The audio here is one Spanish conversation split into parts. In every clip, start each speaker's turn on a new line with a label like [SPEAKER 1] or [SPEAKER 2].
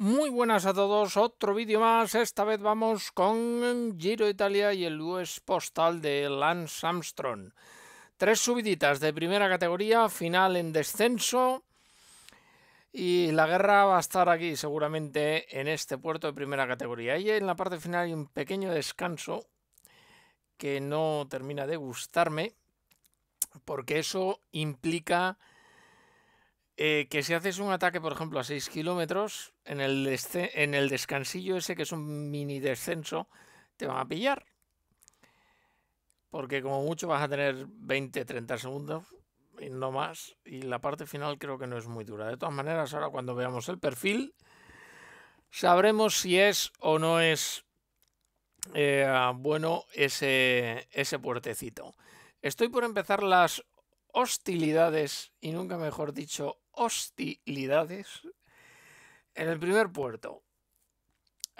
[SPEAKER 1] Muy buenas a todos, otro vídeo más, esta vez vamos con Giro Italia y el US Postal de Lance Armstrong. Tres subiditas de primera categoría, final en descenso y la guerra va a estar aquí seguramente en este puerto de primera categoría. Y en la parte final hay un pequeño descanso que no termina de gustarme porque eso implica eh, que si haces un ataque, por ejemplo, a 6 kilómetros, en el, descansillo ese, que es un mini descenso, te van a pillar. Porque como mucho vas a tener 20, 30 segundos y no más. Y la parte final creo que no es muy dura. De todas maneras, ahora cuando veamos el perfil, sabremos si es o no es eh, bueno ese, ese puertecito. Estoy por empezar las hostilidades, y nunca mejor dicho, hostilidades en el primer puerto.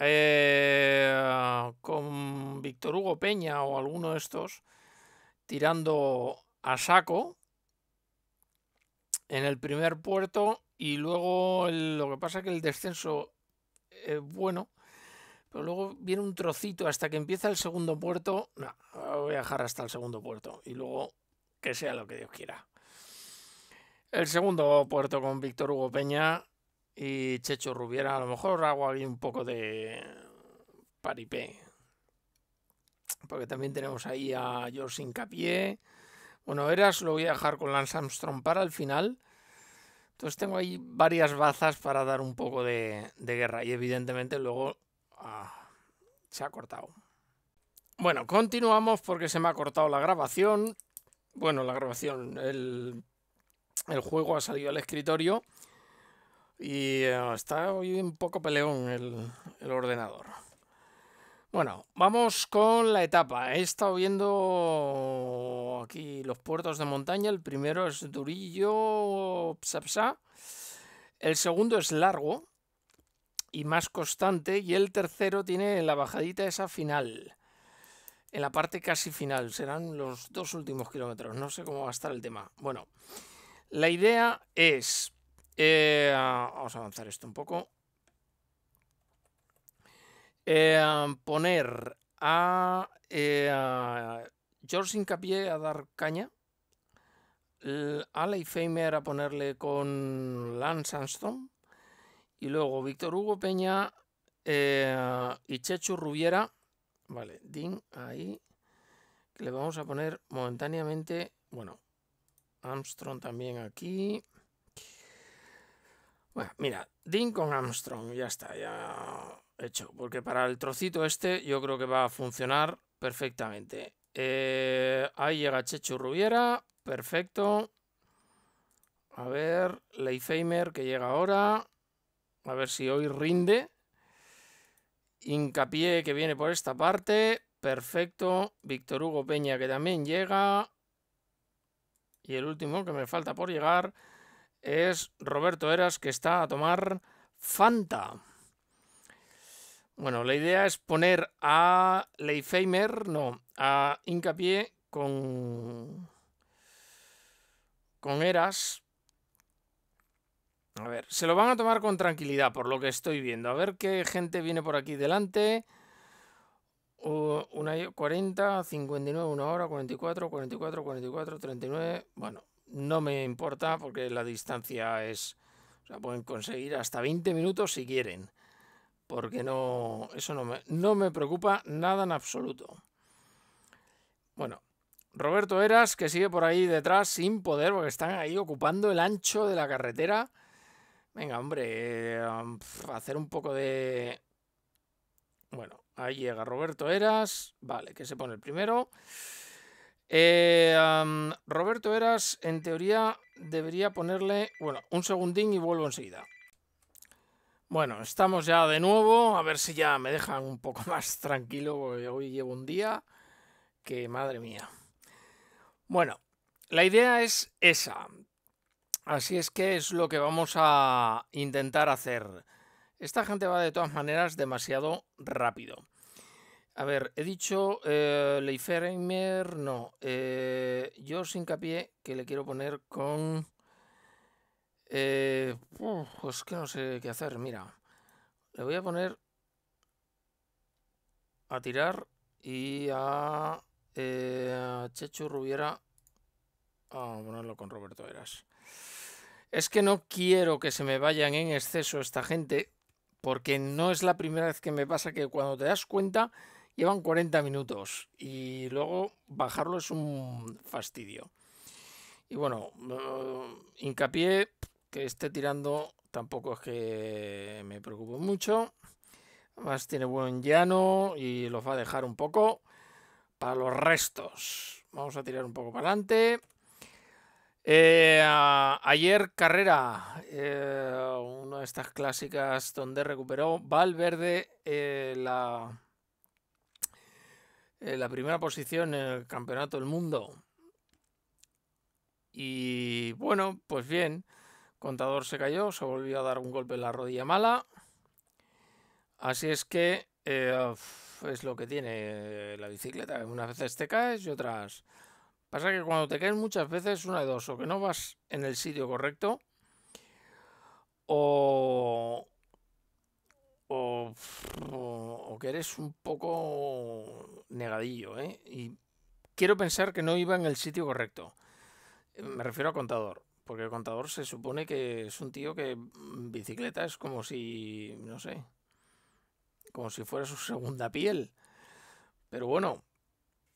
[SPEAKER 1] Eh, con Víctor Hugo Peña o alguno de estos tirando a saco en el primer puerto y luego lo que pasa es que el descenso es bueno, pero luego viene un trocito hasta que empieza el segundo puerto. voy a dejar hasta el segundo puerto y luego que sea lo que Dios quiera. El segundo puerto con Víctor Hugo Peña y Checho Rubiera. A lo mejor hago ahí un poco de paripé. Porque también tenemos ahí a George Hincapié. Bueno, Eras lo voy a dejar con Lance Armstrong para el final. Entonces tengo ahí varias bazas para dar un poco de, guerra. Y evidentemente luego ah, se ha cortado. Bueno, continuamos porque se me ha cortado la grabación. Bueno, la grabación, el el juego ha salido al escritorio y eh, está hoy un poco peleón el, ordenador. Bueno, vamos con la etapa. He estado viendo aquí los puertos de montaña. El primero es Durillo, El segundo es largo y más constante. Y el tercero tiene la bajadita esa final. En la parte casi final. Serán los dos últimos kilómetros. No sé cómo va a estar el tema. Bueno, la idea es... Eh, vamos a avanzar esto un poco. Eh, poner a, eh, a George Incapié a dar caña. A Feimer a ponerle con Lance Armstrong. Y luego Víctor Hugo Peña eh, y Chechu Rubiera. Vale, Ding ahí. Que le vamos a poner momentáneamente. Bueno, Armstrong también aquí. Bueno, mira, Dean con Armstrong, ya está, ya hecho. Porque para el trocito este yo creo que va a funcionar perfectamente. Eh, ahí llega Chechu Rubiera, perfecto. A ver, Leifheimer que llega ahora. A ver si hoy rinde. Incapié que viene por esta parte. Perfecto. Víctor Hugo Peña que también llega. Y el último que me falta por llegar es Roberto Eras, que está a tomar Fanta. Bueno, la idea es poner a Leifheimer, no, a Incapié con, con Eras. A ver, se lo van a tomar con tranquilidad, por lo que estoy viendo. A ver qué gente viene por aquí delante una 40, 59, 1 hora, 44, 44, 44, 39. Bueno, no me importa porque la distancia es. O sea, pueden conseguir hasta 20 minutos si quieren. Porque no. Eso no me, preocupa nada en absoluto. Bueno, Roberto Eras, que sigue por ahí detrás sin poder, porque están ahí ocupando el ancho de la carretera. Venga, hombre, eh, hacer un poco de. Bueno, Ahí llega Roberto Eras. Vale, que se pone el primero. Eh, Roberto Eras, en teoría, debería ponerle... Bueno, un segundín y vuelvo enseguida. Bueno, estamos ya de nuevo. A ver si ya me dejan un poco más tranquilo, porque hoy llevo un día que, madre mía. Bueno, la idea es esa. Así es que es lo que vamos a intentar hacer. Esta gente va de todas maneras demasiado rápido. A ver, he dicho eh, Leiferheimer, no. Eh, yo os hincapié que le quiero poner con... Eh, es que no sé qué hacer, mira. Le voy a poner a tirar y a, eh, a Chechu Rubiera. a ponerlo con Roberto Eras. Es que no quiero que se me vayan en exceso esta gente, porque no es la primera vez que me pasa que cuando te das cuenta llevan 40 minutos y luego bajarlo es un fastidio. Y bueno, mm, hincapié que esté tirando tampoco es que me preocupe mucho. Además tiene buen llano y los va a dejar un poco para los restos. Vamos a tirar un poco para adelante. Eh, ayer carrera, eh, una de estas clásicas donde recuperó Valverde eh, la eh, la primera posición en el Campeonato del Mundo. Y bueno, pues bien, Contador se cayó, se volvió a dar un golpe en la rodilla mala. Así es que eh, es lo que tiene la bicicleta. Unas veces te caes y otras... Pasa que cuando te caes muchas veces una de dos, o que no vas en el sitio correcto, o, o, que eres un poco negadillo, ¿eh? Y quiero pensar que no iba en el sitio correcto. Me refiero a contador, porque contador se supone que es un tío que mm, bicicleta es como si, no sé, como si fuera su segunda piel. Pero bueno,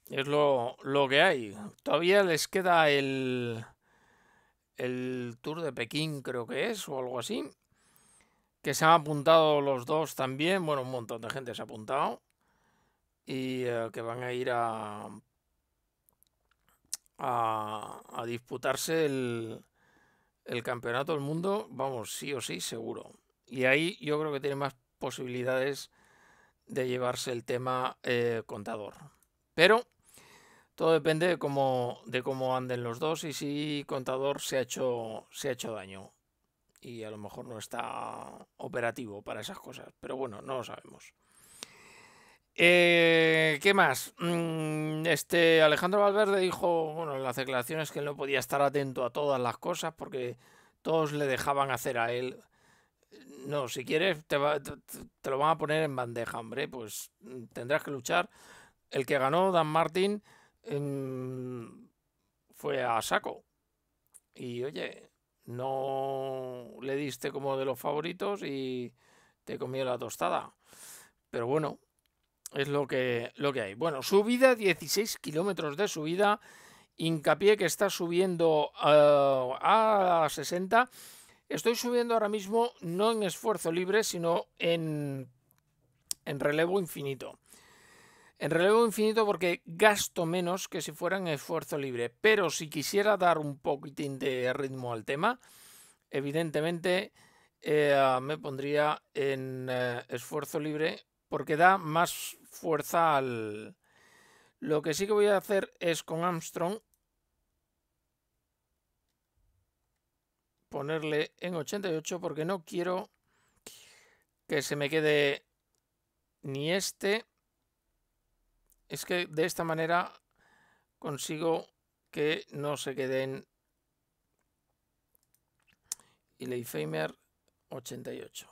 [SPEAKER 1] es lo, lo que hay. Todavía les queda el, el Tour de Pekín, creo que es, o algo así que se han apuntado los dos también. Bueno, un montón de gente se ha apuntado. Y eh, que van a ir a, a, disputarse el, campeonato del mundo, vamos, sí o sí, seguro. Y ahí yo creo que tiene más posibilidades de llevarse el tema eh, contador. Pero todo depende de cómo, de cómo anden los dos y si contador se ha hecho, se ha hecho daño y a lo mejor no está operativo para esas cosas, pero bueno, no lo sabemos. Eh, ¿Qué más? Mm, este Alejandro Valverde dijo, bueno, en las declaraciones que él no podía estar atento a todas las cosas porque todos le dejaban hacer a él. No, si quieres te, lo van a poner en bandeja, hombre, pues mm, tendrás que luchar. El que ganó, Dan Martin, mm, fue a saco. Y oye, no le diste como de los favoritos y te comió la tostada. Pero bueno, es lo que, lo que hay. Bueno, subida, 16 kilómetros de subida. Hincapié que está subiendo eh, a 60. Estoy subiendo ahora mismo no en esfuerzo libre, sino en, en relevo infinito. En relevo infinito porque gasto menos que si fuera en esfuerzo libre, pero si quisiera dar un poquitín de ritmo al tema, evidentemente eh, me pondría en eh, esfuerzo libre porque da más fuerza al... Lo que sí que voy a hacer es con Armstrong ponerle en 88 porque no quiero que se me quede ni este es que de esta manera consigo que no se queden y ocho, 88.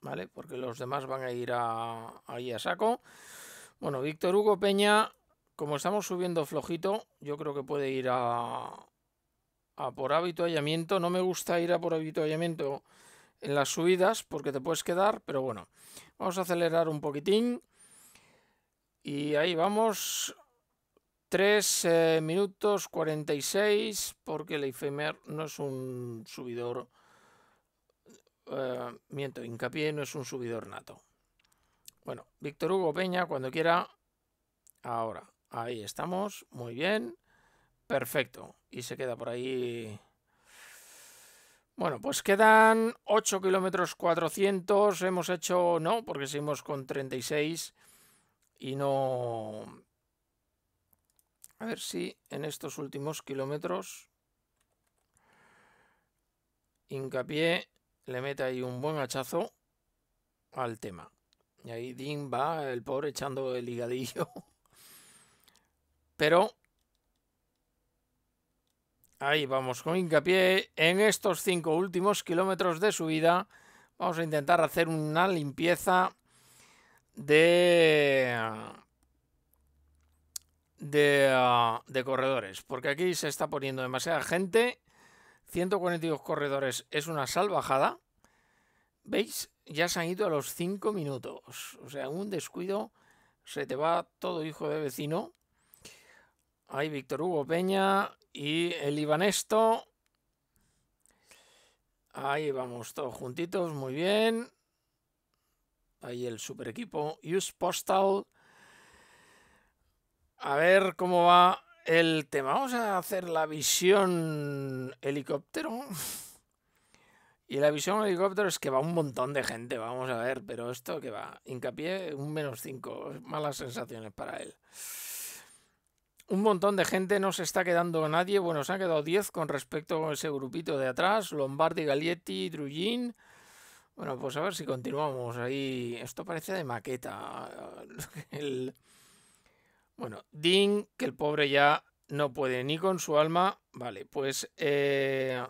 [SPEAKER 1] ¿Vale? Porque los demás van a ir ahí a saco. Bueno, Víctor Hugo Peña, como estamos subiendo flojito, yo creo que puede ir a, a por habituallamiento. No me gusta ir a por habituallamiento en las subidas porque te puedes quedar, pero bueno, vamos a acelerar un poquitín. Y ahí vamos. 3 eh, minutos 46 porque el EFEMER no es un subidor, eh, miento, hincapié no es un subidor nato. Bueno, Víctor Hugo Peña, cuando quiera, ahora, ahí estamos, muy bien, perfecto. Y se queda por ahí. Bueno, pues quedan 8 kilómetros 400, hemos hecho, no, porque seguimos con 36 y no... A ver si en estos últimos kilómetros hincapié le mete ahí un buen hachazo al tema. Y ahí Dean va, el pobre, echando el higadillo. Pero ahí vamos con hincapié. En estos cinco últimos kilómetros de subida vamos a intentar hacer una limpieza de, ah, de, corredores, porque aquí se está poniendo demasiada gente. 142 corredores es una salvajada. ¿Veis? Ya se han ido a los 5 minutos. O sea, un descuido se te va todo hijo de vecino. Hay Víctor Hugo Peña y el Ibanesto Ahí vamos todos juntitos, muy bien. Ahí el super equipo. Use Postal. A ver cómo va el tema. Vamos a hacer la visión helicóptero. Y la visión helicóptero es que va un montón de gente, vamos a ver, pero esto que va, hincapié un menos 5, malas sensaciones para él. Un montón de gente, no se está quedando nadie, bueno, se han quedado 10 con respecto a ese grupito de atrás, Lombardi, Galietti, Drujín... Bueno, pues a ver si continuamos ahí. Esto parece de maqueta. Bueno, Dean, que el pobre ya no puede ni con su alma. Vale, pues eh,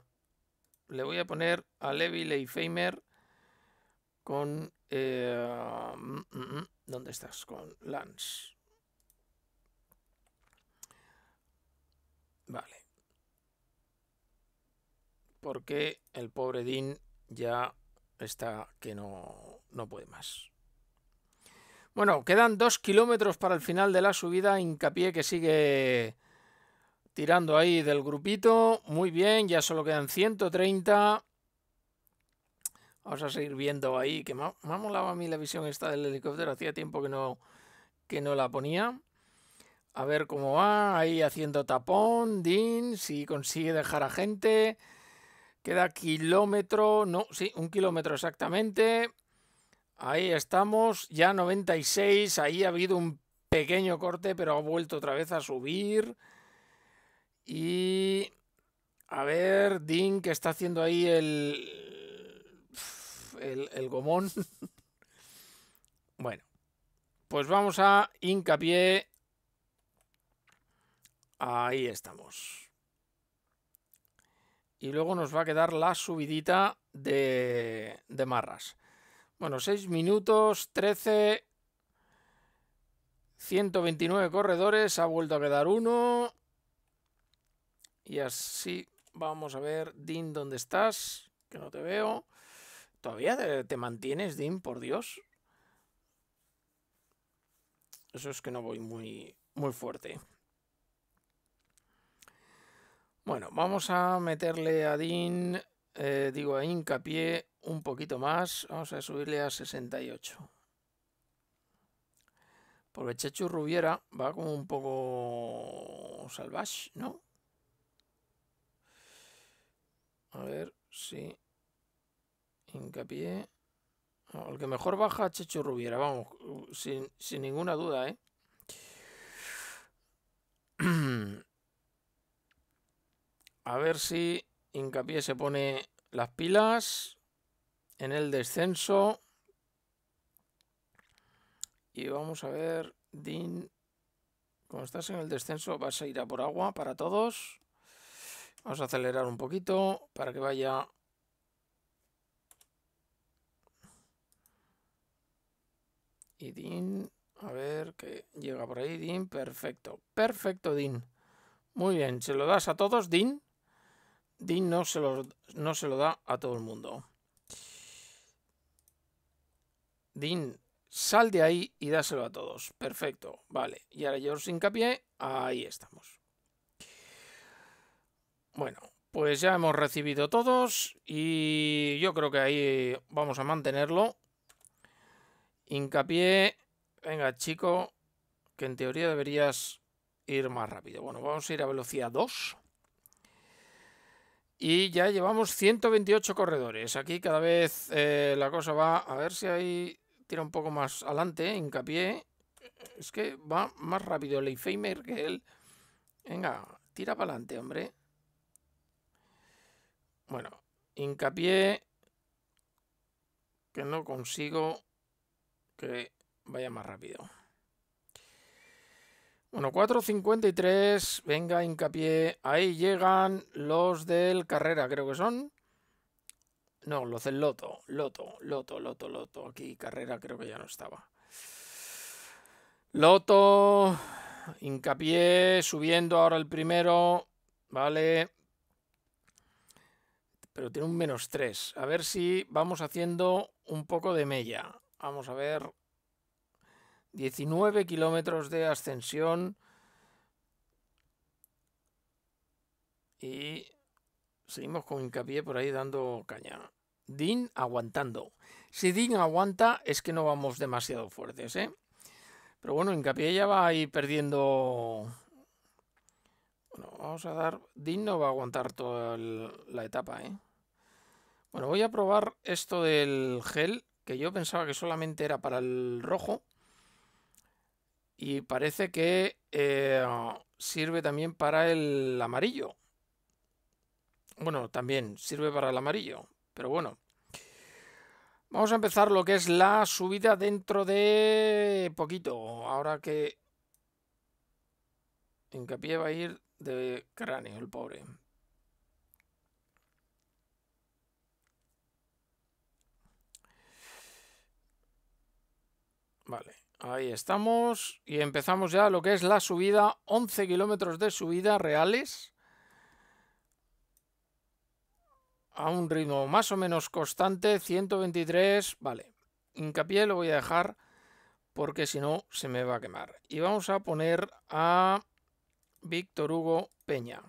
[SPEAKER 1] le voy a poner a Levi Leifheimer con... Eh, mm, mm, mm. ¿Dónde estás? Con Lance. Vale. Porque el pobre Dean ya esta que no, no puede más. Bueno, quedan dos kilómetros para el final de la subida. Hincapié que sigue tirando ahí del grupito. Muy bien, ya solo quedan 130. Vamos a seguir viendo ahí, que me ha a mí la visión esta del helicóptero. Hacía tiempo que no, que no la ponía. A ver cómo va, ahí haciendo tapón, Din, si consigue dejar a gente. Queda kilómetro, no, sí, un kilómetro exactamente. Ahí estamos, ya 96, ahí ha habido un pequeño corte, pero ha vuelto otra vez a subir. Y a ver, Dean, que está haciendo ahí el, el gomón. bueno, pues vamos a hincapié. Ahí estamos y luego nos va a quedar la subidita de, de marras. Bueno, 6 minutos, 13, 129 corredores, ha vuelto a quedar uno. Y así, vamos a ver, Din, ¿dónde estás? Que no te veo. ¿Todavía te, mantienes, Din, por Dios? Eso es que no voy muy, muy fuerte. Bueno, vamos a meterle a DIN, eh, digo a hincapié un poquito más. Vamos a subirle a 68. Porque Chechu Rubiera va como un poco salvaje, ¿no? A ver si hincapié. el que mejor baja Chechu Rubiera, vamos, sin ninguna duda, ¿eh? A ver si Hincapié se pone las pilas en el descenso. Y vamos a ver, Din, como estás en el descenso, vas a ir a por agua para todos. Vamos a acelerar un poquito para que vaya Y Dean, a ver que llega por ahí Dean, perfecto, perfecto Dean. Muy bien, se lo das a todos, Din. Dean no se lo, no se lo da a todo el mundo. Dean, sal de ahí y dáselo a todos. Perfecto, vale. Y ahora yo os hincapié, ahí estamos. Bueno, pues ya hemos recibido todos y yo creo que ahí vamos a mantenerlo. Hincapié, venga chico, que en teoría deberías ir más rápido. Bueno, vamos a ir a velocidad 2. Y ya llevamos 128 corredores. Aquí cada vez eh, la cosa va. A ver si ahí tira un poco más adelante, ¿eh? hincapié. Es que va más rápido el Leifheimer que él. Venga, tira para adelante, hombre. Bueno, hincapié. Que no consigo que vaya más rápido. Bueno, 4.53, venga, hincapié. Ahí llegan los del carrera, creo que son. No, los del loto, loto, loto, loto, loto. Aquí carrera creo que ya no estaba. Loto, hincapié, subiendo ahora el primero, vale. Pero tiene un menos 3. A ver si vamos haciendo un poco de mella. Vamos a ver 19 kilómetros de ascensión y seguimos con hincapié por ahí dando caña. Din aguantando. Si Din aguanta es que no vamos demasiado fuertes, ¿eh? Pero bueno, hincapié ya va ahí perdiendo... Bueno, vamos a dar... Din no va a aguantar toda la etapa, ¿eh? Bueno, voy a probar esto del gel, que yo pensaba que solamente era para el rojo. Y parece que eh, sirve también para el amarillo. Bueno, también sirve para el amarillo. Pero bueno. Vamos a empezar lo que es la subida dentro de poquito. Ahora que hincapié va a ir de cráneo el pobre. Vale. Ahí estamos y empezamos ya lo que es la subida, 11 kilómetros de subida reales a un ritmo más o menos constante, 123, vale, hincapié lo voy a dejar porque si no se me va a quemar. Y vamos a poner a Víctor Hugo Peña.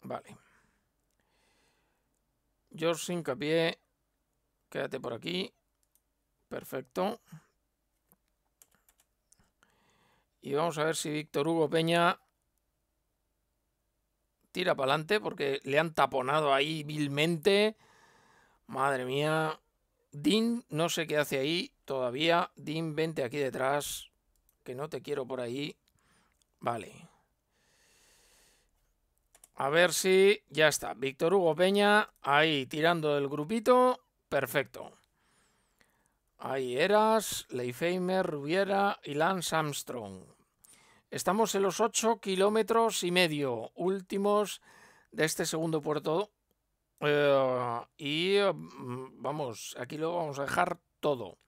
[SPEAKER 1] Vale. Yo hincapié, quédate por aquí. Perfecto. Y vamos a ver si Víctor Hugo Peña tira para adelante porque le han taponado ahí vilmente. Madre mía. Dean, no sé qué hace ahí todavía. Dean, vente aquí detrás. Que no te quiero por ahí. Vale. A ver si ya está. Víctor Hugo Peña ahí tirando del grupito. Perfecto. Ahí eras, Leifheimer, Rubiera y Lance Armstrong. Estamos en los 8 kilómetros y medio últimos de este segundo puerto. Eh, y mm, vamos, aquí lo vamos a dejar todo.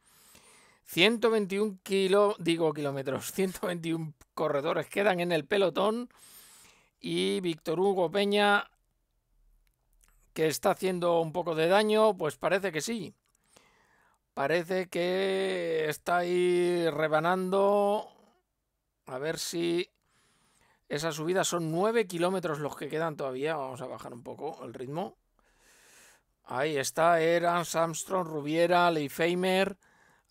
[SPEAKER 1] 121 kilo, digo kilómetros, 121 corredores quedan en el pelotón. Y Víctor Hugo Peña, que está haciendo un poco de daño, pues parece que sí. Parece que está ahí rebanando. A ver si esa subida son 9 kilómetros los que quedan todavía. Vamos a bajar un poco el ritmo. Ahí está Eran, Armstrong, Rubiera, Leifheimer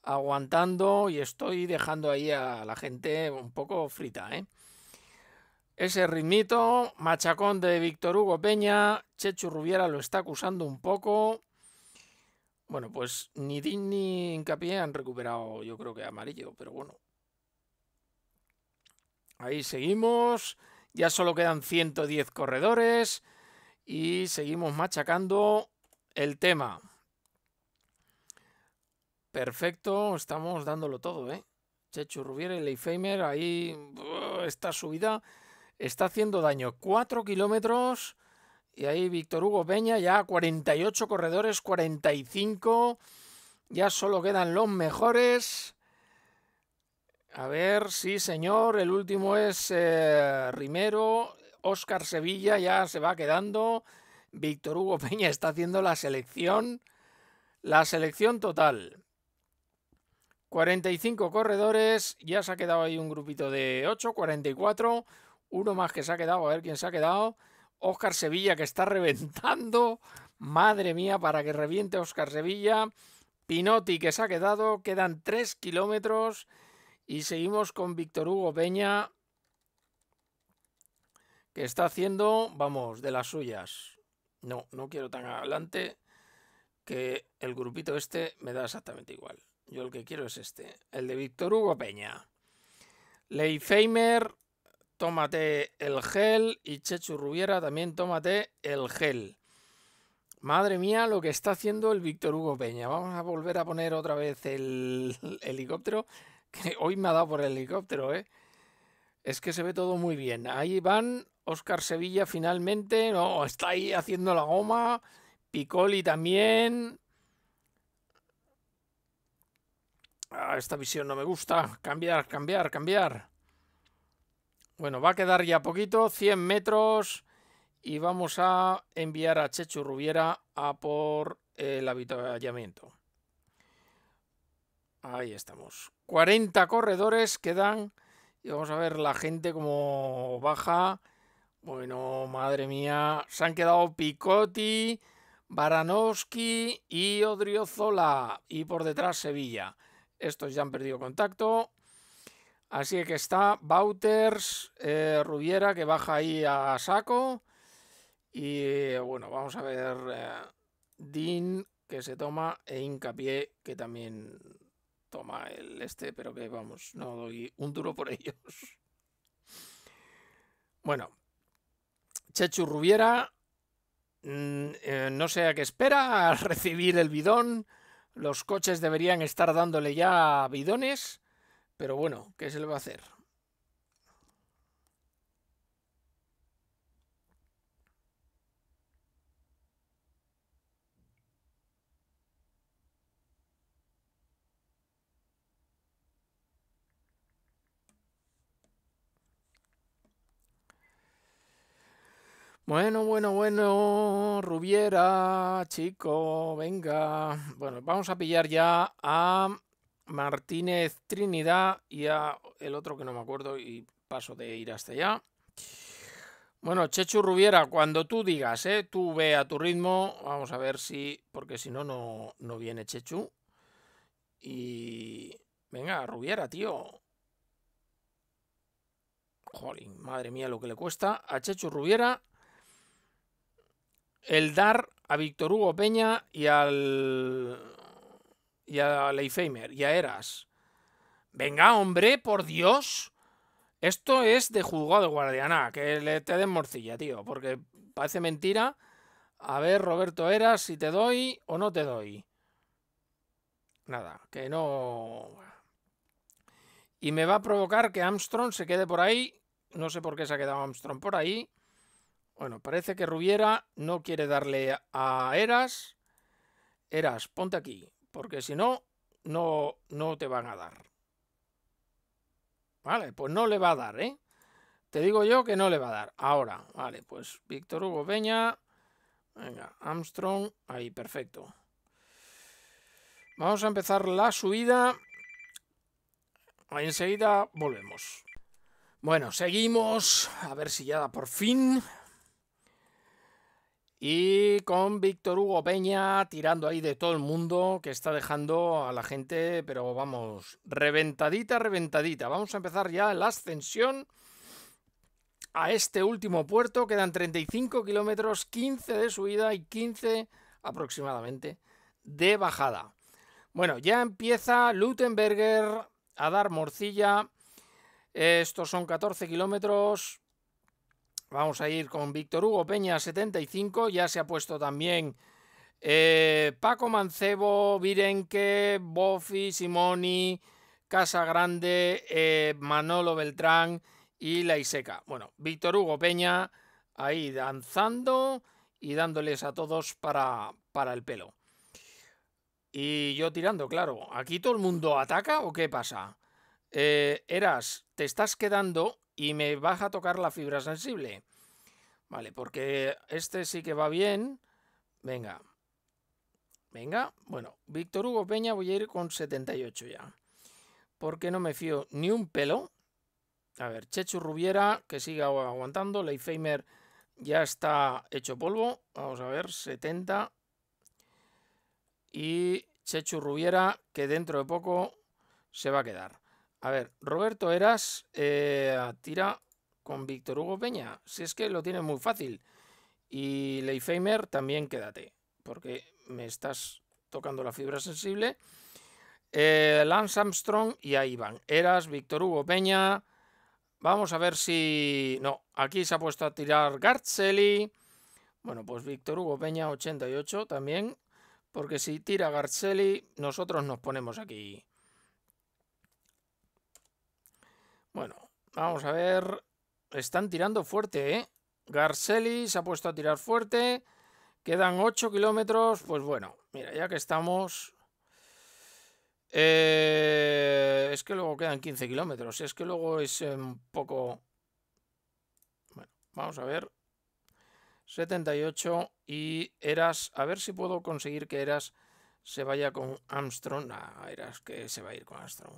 [SPEAKER 1] aguantando y estoy dejando ahí a la gente un poco frita. ¿eh? Ese ritmito, machacón de Víctor Hugo Peña, Chechu Rubiera lo está acusando un poco. Bueno, pues ni Din ni Hincapié han recuperado, yo creo que amarillo, pero bueno. Ahí seguimos. Ya solo quedan 110 corredores. Y seguimos machacando el tema. Perfecto, estamos dándolo todo, ¿eh? Chechu Rubier, Leifheimer, ahí. está subida está haciendo daño. 4 kilómetros. Y ahí Víctor Hugo Peña, ya 48 corredores, 45. Ya solo quedan los mejores. A ver, sí, señor. El último es eh, Rimero. Oscar Sevilla ya se va quedando. Víctor Hugo Peña está haciendo la selección. La selección total. 45 corredores. Ya se ha quedado ahí un grupito de 8, 44. Uno más que se ha quedado. A ver quién se ha quedado. Oscar Sevilla que está reventando. Madre mía, para que reviente Oscar Sevilla. Pinotti que se ha quedado. Quedan tres kilómetros. Y seguimos con Víctor Hugo Peña. Que está haciendo, vamos, de las suyas. No, no quiero tan adelante. Que el grupito este me da exactamente igual. Yo el que quiero es este, el de Víctor Hugo Peña. Leifheimer tómate el gel. Y Chechu Rubiera también tómate el gel. Madre mía, lo que está haciendo el Víctor Hugo Peña. Vamos a volver a poner otra vez el, helicóptero. Que hoy me ha dado por el helicóptero, ¿eh? Es que se ve todo muy bien. Ahí van Oscar Sevilla finalmente. No, está ahí haciendo la goma. Piccoli también. Ah, esta visión no me gusta. Cambiar, cambiar, cambiar. Bueno, va a quedar ya poquito, 100 metros. Y vamos a enviar a Chechu Rubiera a por el avituallamiento. Ahí estamos. 40 corredores quedan. Y vamos a ver la gente como baja. Bueno, madre mía. Se han quedado Picotti, Baranowski y Odriozola. Y por detrás Sevilla. Estos ya han perdido contacto. Así que está Bauters, eh, Rubiera que baja ahí a saco. Y bueno, vamos a ver eh, Dean que se toma e Incapié, que también toma el este, pero que vamos, no doy un duro por ellos. Bueno, Chechu Rubiera, mm, eh, no sé a qué espera al recibir el bidón. Los coches deberían estar dándole ya bidones. Pero bueno, ¿qué se le va a hacer? Bueno, bueno, bueno, Rubiera, chico, venga. Bueno, vamos a pillar ya a Martínez Trinidad y a el otro que no me acuerdo y paso de ir hasta allá. Bueno, Chechu Rubiera, cuando tú digas, ¿eh? tú ve a tu ritmo, vamos a ver si, porque si no, no, no viene Chechu. Y venga, Rubiera, tío. Jolín, madre mía lo que le cuesta a Chechu Rubiera el dar a Víctor Hugo Peña y al y a Leifheimer y a Eras. Venga, hombre, por Dios. Esto es de juzgado de guardiana, que le te den morcilla, tío, porque parece mentira. A ver, Roberto Eras, si te doy o no te doy. Nada, que no... Y me va a provocar que Armstrong se quede por ahí. No sé por qué se ha quedado Armstrong por ahí. Bueno, parece que Rubiera no quiere darle a Eras. Eras, ponte aquí porque si no, no, no te van a dar. Vale, pues no le va a dar, ¿eh? Te digo yo que no le va a dar. Ahora, vale, pues Víctor Hugo Peña, venga, Armstrong, ahí, perfecto. Vamos a empezar la subida. Ahí enseguida volvemos. Bueno, seguimos. A ver si ya da por fin. Y con Víctor Hugo Peña tirando ahí de todo el mundo que está dejando a la gente, pero vamos, reventadita, reventadita. Vamos a empezar ya la ascensión a este último puerto. Quedan 35 kilómetros, 15 de subida y 15 aproximadamente de bajada. Bueno, ya empieza Lutenberger a dar morcilla. Estos son 14 kilómetros, Vamos a ir con Víctor Hugo Peña, 75. Ya se ha puesto también eh, Paco Mancebo, Virenque, Bofi, Simoni, Casa Grande, eh, Manolo Beltrán y La Iseca. Bueno, Víctor Hugo Peña ahí danzando y dándoles a todos para, para el pelo. Y yo tirando, claro. ¿Aquí todo el mundo ataca o qué pasa? Eh, eras, te estás quedando y me baja a tocar la fibra sensible. Vale, porque este sí que va bien. Venga. Venga. Bueno, Víctor Hugo Peña voy a ir con 78 ya. Porque no me fío ni un pelo. A ver, Chechu Rubiera, que siga aguantando. Leifheimer ya está hecho polvo. Vamos a ver, 70. Y Chechu Rubiera, que dentro de poco se va a quedar. A ver, Roberto Eras eh, tira con Víctor Hugo Peña. Si es que lo tiene muy fácil. Y Leifheimer también quédate, porque me estás tocando la fibra sensible. Eh, Lance Armstrong y ahí van. Eras, Víctor Hugo Peña. Vamos a ver si... No, aquí se ha puesto a tirar Garcelli. Bueno, pues Víctor Hugo Peña 88 también. Porque si tira Garcelli, nosotros nos ponemos aquí Bueno, vamos a ver. Están tirando fuerte, ¿eh? Garceli se ha puesto a tirar fuerte. Quedan 8 kilómetros. Pues bueno, mira, ya que estamos... Eh, es que luego quedan 15 kilómetros. Es que luego es un em, poco... Bueno, vamos a ver. 78 y Eras. A ver si puedo conseguir que Eras se vaya con Armstrong. Ah, Eras que se va a ir con Armstrong.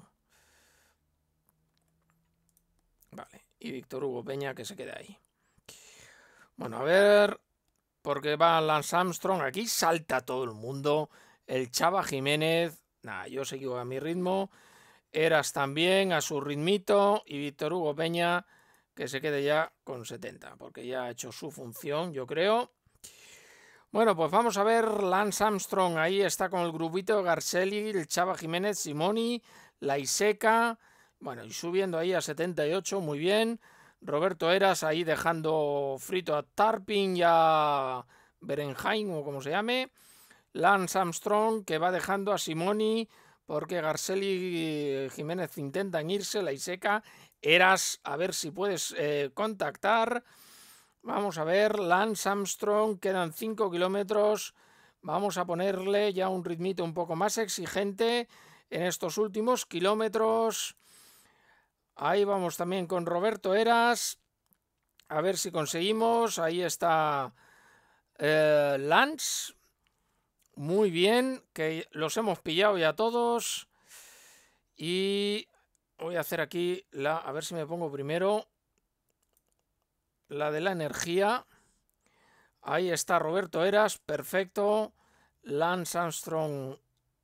[SPEAKER 1] Vale, y Víctor Hugo Peña que se quede ahí. Bueno, a ver, porque va Lance Armstrong, aquí salta todo el mundo. El Chava Jiménez, nada, yo seguí a mi ritmo. Eras también a su ritmito y Víctor Hugo Peña que se quede ya con 70, porque ya ha hecho su función, yo creo. Bueno, pues vamos a ver Lance Armstrong, ahí está con el grupito Garceli, el Chava Jiménez, Simoni, La Iseca, bueno, y subiendo ahí a 78, muy bien. Roberto Eras ahí dejando frito a Tarpin y a Berenheim o como se llame. Lance Armstrong que va dejando a Simoni porque Garceli y eh, Jiménez intentan irse, la Iseca. Eras, a ver si puedes eh, contactar. Vamos a ver, Lance Armstrong, quedan 5 kilómetros. Vamos a ponerle ya un ritmito un poco más exigente en estos últimos kilómetros. Ahí vamos también con Roberto Eras. A ver si conseguimos. Ahí está eh, Lance. Muy bien, que los hemos pillado ya todos. Y voy a hacer aquí la... A ver si me pongo primero. La de la energía. Ahí está Roberto Eras. Perfecto. Lance Armstrong.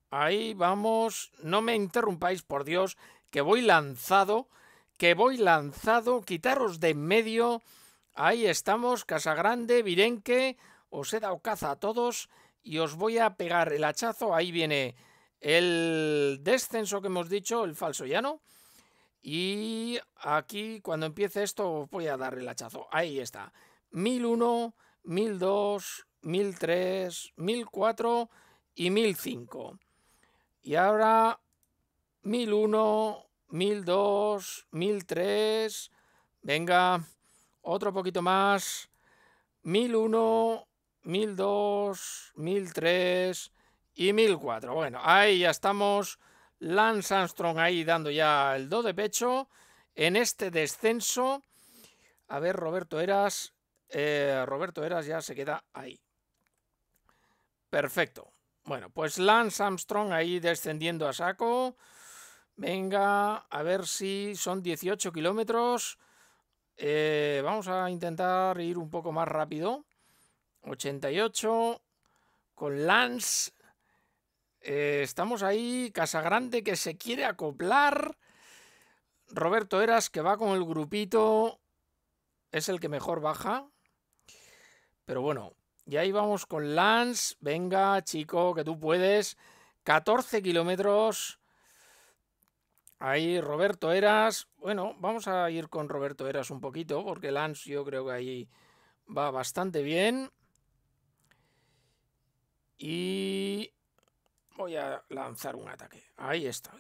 [SPEAKER 1] Ahí vamos. No me interrumpáis, por Dios, que voy lanzado que voy lanzado, quitaros de en medio. Ahí estamos, casa grande, Virenque, os he dado caza a todos y os voy a pegar el hachazo. Ahí viene el descenso que hemos dicho, el falso llano. Y aquí, cuando empiece esto, voy a dar el hachazo. Ahí está. 1001, 1002, 1003, 1004 y 1005. Y ahora 1001, 1002, 1003, venga, otro poquito más, 1001, 1002, 1003 y 1004. Bueno, ahí ya estamos, Lance Armstrong ahí dando ya el do de pecho en este descenso. A ver, Roberto Eras, eh, Roberto Eras ya se queda ahí. Perfecto. Bueno, pues Lance Armstrong ahí descendiendo a saco. Venga, a ver si son 18 kilómetros. Eh, vamos a intentar ir un poco más rápido. 88 con Lance. Eh, estamos ahí, Casa Grande que se quiere acoplar. Roberto Eras que va con el grupito. Es el que mejor baja. Pero bueno, y ahí vamos con Lance. Venga, chico, que tú puedes. 14 kilómetros. Ahí Roberto Eras. Bueno, vamos a ir con Roberto Eras un poquito, porque Lance yo creo que ahí va bastante bien. Y voy a lanzar un ataque. Ahí está.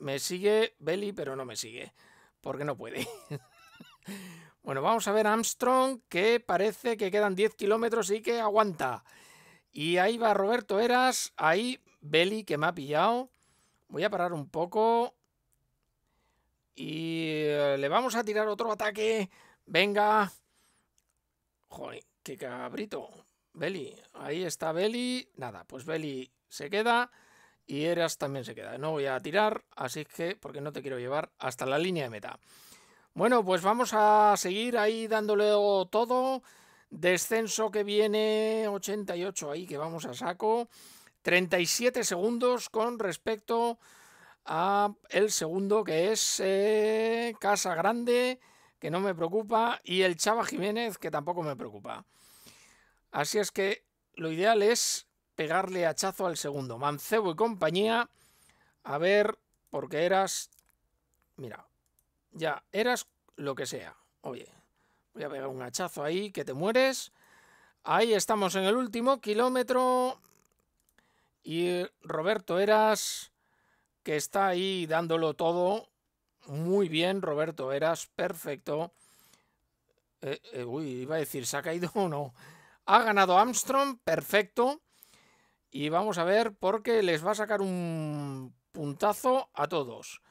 [SPEAKER 1] Me sigue Belly, pero no me sigue, porque no puede. bueno, vamos a ver Armstrong, que parece que quedan 10 kilómetros y que aguanta. Y ahí va Roberto Eras, ahí Belly que me ha pillado. Voy a parar un poco. Y le vamos a tirar otro ataque. Venga. Joder, qué cabrito. Beli. Ahí está Beli. Nada, pues Beli se queda. Y Eras también se queda. No voy a tirar, así que, porque no te quiero llevar hasta la línea de meta. Bueno, pues vamos a seguir ahí dándole todo. Descenso que viene 88 ahí, que vamos a saco. 37 segundos con respecto a el segundo que es eh, Casa Grande, que no me preocupa, y el Chava Jiménez, que tampoco me preocupa. Así es que lo ideal es pegarle hachazo al segundo. Mancebo y compañía. A ver, porque eras... Mira, ya, eras lo que sea. Oye, voy a pegar un hachazo ahí, que te mueres. Ahí estamos en el último kilómetro. Y Roberto Eras que está ahí dándolo todo. Muy bien, Roberto, eras perfecto. Eh, eh, uy, iba a decir, ¿se ha caído o no? Ha ganado Armstrong, perfecto. Y vamos a ver porque les va a sacar un puntazo a todos.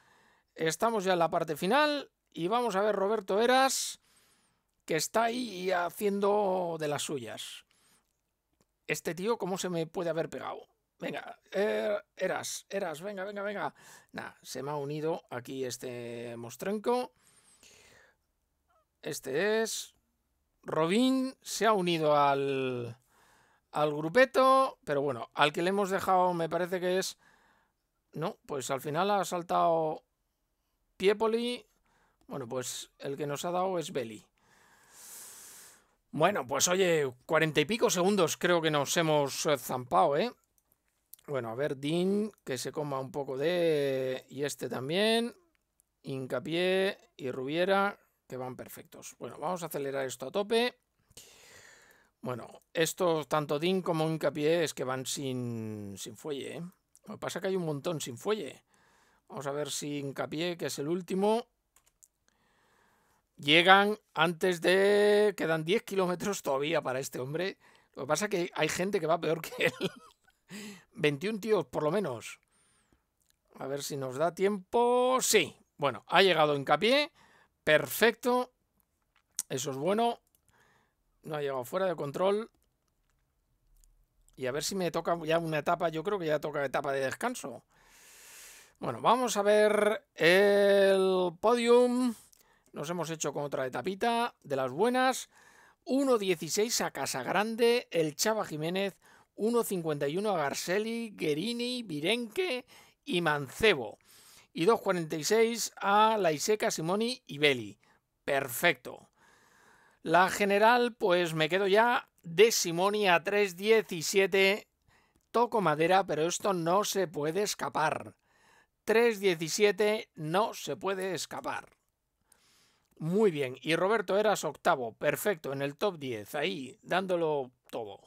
[SPEAKER 1] Estamos ya en la parte final y vamos a ver Roberto Eras que está ahí haciendo de las suyas. Este tío, ¿cómo se me puede haber pegado? Venga, eh, Eras, Eras, venga, venga, venga. nada, se me ha unido aquí este mostrenco. Este es... Robin se ha unido al, al grupeto, pero bueno, al que le hemos dejado me parece que es... No, pues al final ha saltado Piepoli. Bueno, pues el que nos ha dado es Belly Bueno, pues oye, cuarenta y pico segundos creo que nos hemos zampado, ¿eh? eh. Bueno, a ver, Dean, que se coma un poco de... Y este también. Incapié y Rubiera, que van perfectos. Bueno, vamos a acelerar esto a tope. Bueno, estos, tanto Dean como Incapié, es que van sin, sin fuelle. ¿eh? Lo que pasa es que hay un montón sin fuelle. Vamos a ver si Incapié, que es el último, llegan antes de... Quedan 10 kilómetros todavía para este hombre. Lo que pasa es que hay gente que va peor que él. 21 tíos por lo menos. A ver si nos da tiempo. Sí. Bueno, ha llegado hincapié. Perfecto. Eso es bueno. No ha llegado fuera de control. Y a ver si me toca ya una etapa. Yo creo que ya toca etapa de descanso. Bueno, vamos a ver el podium. Nos hemos hecho con otra etapita de las buenas. 1.16 a Casa Grande, el Chava Jiménez, 1.51 a Garcelli, Guerini, Virenque y Mancebo. Y 2.46 a Laiseca, Simoni y Belli. Perfecto. La general, pues me quedo ya de Simoni a 3.17. Toco madera, pero esto no se puede escapar. 3.17 no se puede escapar. Muy bien. Y Roberto Eras octavo. Perfecto, en el top 10. Ahí, dándolo todo.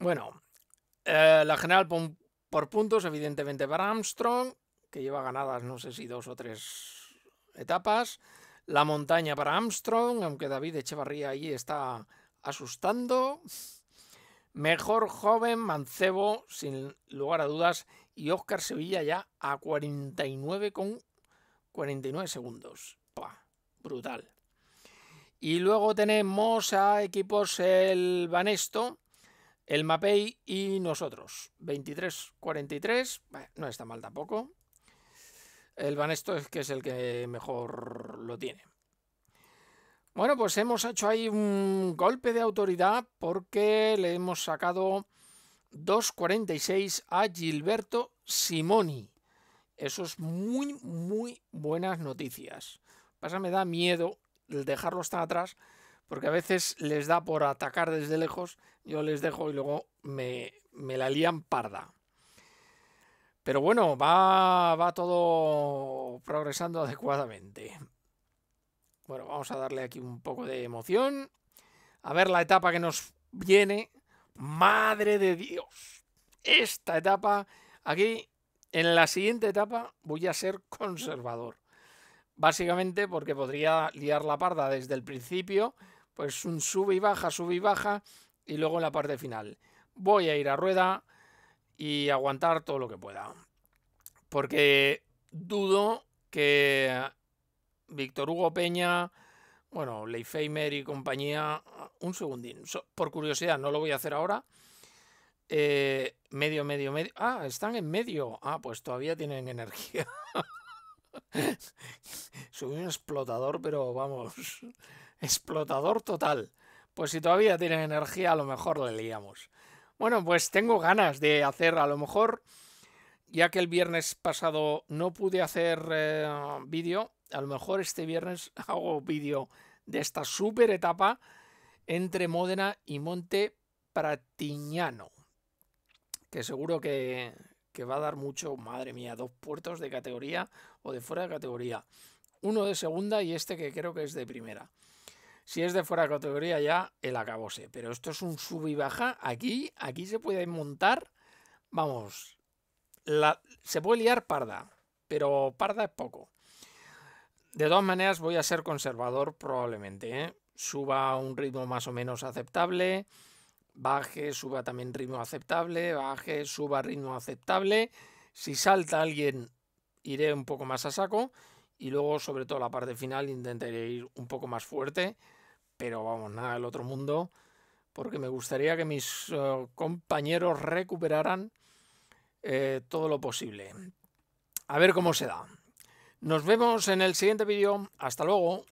[SPEAKER 1] Bueno, eh, la general por, puntos, evidentemente, para Armstrong, que lleva ganadas, no sé si dos o tres etapas. La montaña para Armstrong, aunque David Echevarría ahí está asustando. Mejor joven, Mancebo, sin lugar a dudas. Y Oscar Sevilla ya a 49 con 49 segundos. Brutal. Y luego tenemos a equipos el Banesto, el Mapei y nosotros. 23-43. no está mal tampoco. El Banesto es que es el que mejor lo tiene. Bueno, pues hemos hecho ahí un golpe de autoridad porque le hemos sacado 2.46 a Gilberto Simoni. Eso es muy, muy buenas noticias. Pasa, me da miedo el dejarlo hasta atrás porque a veces les da por atacar desde lejos, yo les dejo y luego me, la lían parda. Pero bueno, va, va todo progresando adecuadamente. Bueno, vamos a darle aquí un poco de emoción. A ver la etapa que nos viene. Madre de Dios. Esta etapa, aquí, en la siguiente etapa, voy a ser conservador. Básicamente porque podría liar la parda desde el principio pues un sube y baja, sube y baja, y luego en la parte final. Voy a ir a rueda y aguantar todo lo que pueda. Porque dudo que Víctor Hugo Peña, bueno, Leifheimer y compañía, un segundín, por curiosidad, no lo voy a hacer ahora. Eh, medio, medio, medio. Ah, están en medio. Ah, pues todavía tienen energía. Soy un explotador, pero vamos. Explotador total. Pues si todavía tienen energía, a lo mejor le leíamos. Bueno, pues tengo ganas de hacer a lo mejor, ya que el viernes pasado no pude hacer eh, vídeo, a lo mejor este viernes hago vídeo de esta super etapa entre Módena y Monte Pratignano. que seguro que va a dar mucho, madre mía, dos puertos de categoría o de fuera de categoría. Uno de segunda y este que creo que es de primera. Si es de fuera de categoría ya el acabose. Pero esto es un sub y baja. Aquí, aquí se puede montar. Vamos. se puede liar parda. Pero parda es poco. De todas maneras voy a ser conservador probablemente. ¿eh? Suba a un ritmo más o menos aceptable. Baje, suba también ritmo aceptable. Baje, suba ritmo aceptable. Si salta alguien iré un poco más a saco. Y luego sobre todo la parte final intentaré ir un poco más fuerte pero vamos, nada el otro mundo, porque me gustaría que mis eh, compañeros recuperaran eh, todo lo posible. A ver cómo se da. Nos vemos en el siguiente vídeo. Hasta luego.